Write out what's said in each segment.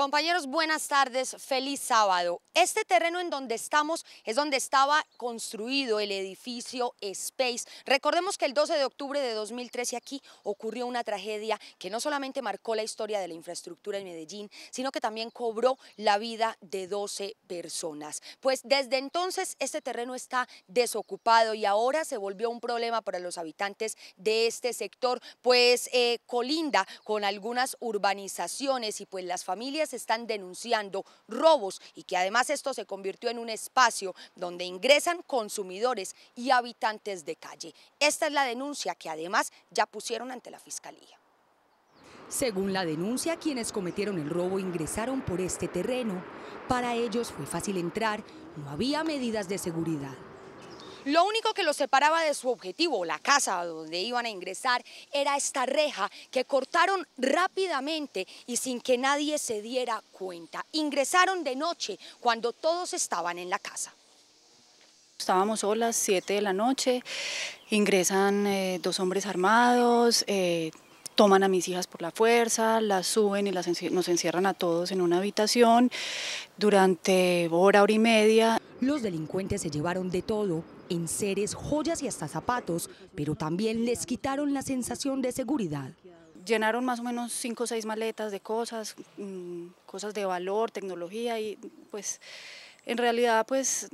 Compañeros, buenas tardes, feliz sábado. Este terreno en donde estamos es donde estaba construido el edificio Space. Recordemos que el 12 de octubre de 2013 aquí ocurrió una tragedia que no solamente marcó la historia de la infraestructura en Medellín, sino que también cobró la vida de 12 personas. Pues desde entonces este terreno está desocupado y ahora se volvió un problema para los habitantes de este sector, pues eh, colinda con algunas urbanizaciones y pues las familias están denunciando robos y que además esto se convirtió en un espacio donde ingresan consumidores y habitantes de calle. Esta es la denuncia que además ya pusieron ante la Fiscalía. Según la denuncia, quienes cometieron el robo ingresaron por este terreno. Para ellos fue fácil entrar, no había medidas de seguridad. Lo único que los separaba de su objetivo, la casa donde iban a ingresar, era esta reja que cortaron rápidamente y sin que nadie se diera cuenta. Ingresaron de noche cuando todos estaban en la casa. Estábamos solas, 7 de la noche, ingresan eh, dos hombres armados, eh, toman a mis hijas por la fuerza, las suben y las nos encierran a todos en una habitación durante hora, hora y media. Los delincuentes se llevaron de todo, en seres, joyas y hasta zapatos, pero también les quitaron la sensación de seguridad. Llenaron más o menos cinco o seis maletas de cosas, mm, cosas de valor, tecnología y pues en realidad pues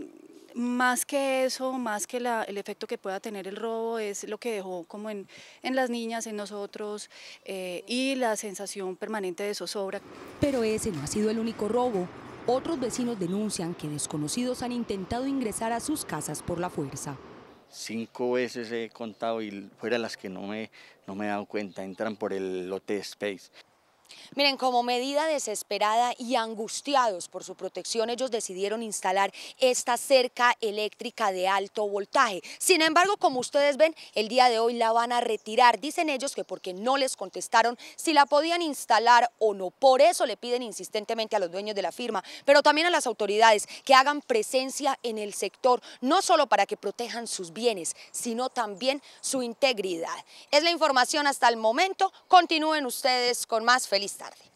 más que eso, más que el efecto que pueda tener el robo, es lo que dejó como en, las niñas, en nosotros eh, y la sensación permanente de zozobra. Pero ese no ha sido el único robo. Otros vecinos denuncian que desconocidos han intentado ingresar a sus casas por la fuerza. Cinco veces he contado y fuera las que no me, no me he dado cuenta, entran por el lote Space. Miren, como medida desesperada y angustiados por su protección, ellos decidieron instalar esta cerca eléctrica de alto voltaje. Sin embargo, como ustedes ven, el día de hoy la van a retirar. Dicen ellos que porque no les contestaron si la podían instalar o no. Por eso le piden insistentemente a los dueños de la firma, pero también a las autoridades que hagan presencia en el sector, no solo para que protejan sus bienes, sino también su integridad. Es la información hasta el momento. Continúen ustedes con más. Feliz tarde.